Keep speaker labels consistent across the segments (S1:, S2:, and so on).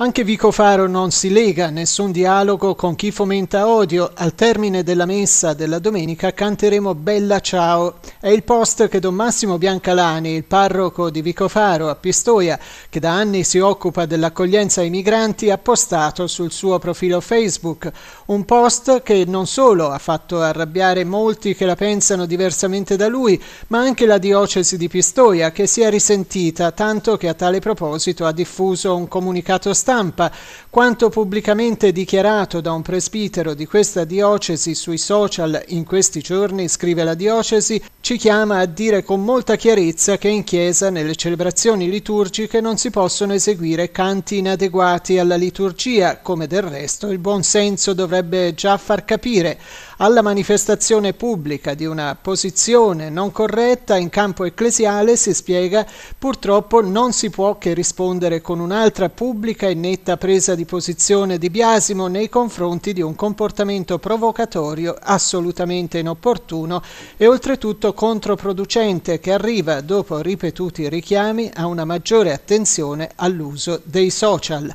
S1: Anche Vico Faro non si lega nessun dialogo con chi fomenta odio. Al termine della messa della domenica canteremo Bella Ciao. È il post che Don Massimo Biancalani, il parroco di Vico Faro a Pistoia, che da anni si occupa dell'accoglienza ai migranti, ha postato sul suo profilo Facebook. Un post che non solo ha fatto arrabbiare molti che la pensano diversamente da lui, ma anche la diocesi di Pistoia, che si è risentita, tanto che a tale proposito ha diffuso un comunicato stampa stampa quanto pubblicamente dichiarato da un presbitero di questa diocesi sui social in questi giorni, scrive la diocesi, ci chiama a dire con molta chiarezza che in chiesa nelle celebrazioni liturgiche non si possono eseguire canti inadeguati alla liturgia, come del resto il buon senso dovrebbe già far capire alla manifestazione pubblica di una posizione non corretta in campo ecclesiale, si spiega, purtroppo non si può che rispondere con un'altra pubblica e netta presa di posizione di biasimo nei confronti di un comportamento provocatorio assolutamente inopportuno e oltretutto controproducente che arriva dopo ripetuti richiami a una maggiore attenzione all'uso dei social.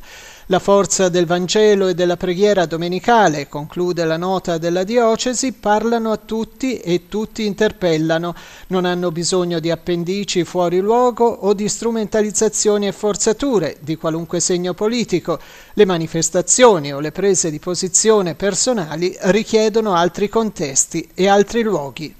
S1: La forza del Vangelo e della preghiera domenicale, conclude la nota della diocesi, parlano a tutti e tutti interpellano. Non hanno bisogno di appendici fuori luogo o di strumentalizzazioni e forzature di qualunque segno politico. Le manifestazioni o le prese di posizione personali richiedono altri contesti e altri luoghi.